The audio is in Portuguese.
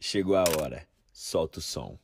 Chegou a hora. Solta o som.